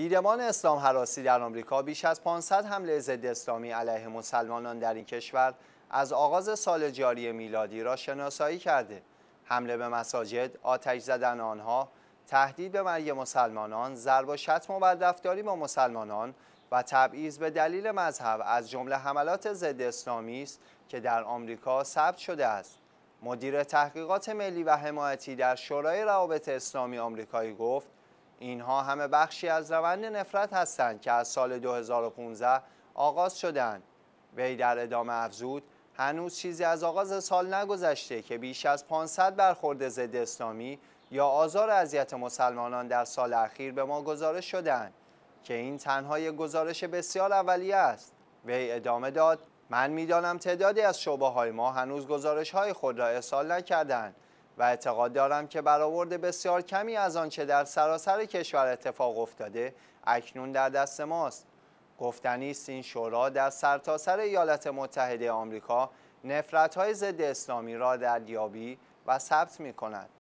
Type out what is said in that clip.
دیدمان اسلام حراسی در آمریکا بیش از 500 حمله ضد اسلامی علیه مسلمانان در این کشور از آغاز سال جاری میلادی را شناسایی کرده حمله به مساجد، آتش زدن آنها، تهدید به مرگ مسلمانان، ضرب و شتم و بدرفتاری با مسلمانان و تبعیض به دلیل مذهب از جمله حملات ضد اسلامی است که در آمریکا ثبت شده است. مدیر تحقیقات ملی و حمایتی در شورای روابط اسلامی آمریکایی گفت اینها همه بخشی از روند نفرت هستند که از سال 2015 آغاز شدند. وی در ادامه افزود هنوز چیزی از آغاز سال نگذشته که بیش از 500 برخورد ضد اسلامی یا آزار اذیت مسلمانان در سال اخیر به ما گزارش شدند که این تنها یک گزارش بسیار اولیه است وی ادامه داد من میدانم تعدادی از شعبه های ما هنوز گزارش های خود را ارسال نکردند و اعتقاد دارم که برآورد بسیار کمی از آنچه در سراسر کشور اتفاق افتاده اکنون در دست ماست گفتنی است این شورا در سرتاسر سر ایالات متحده آمریکا نفرت های ضد اسلامی را در دیابی و ثبت می کند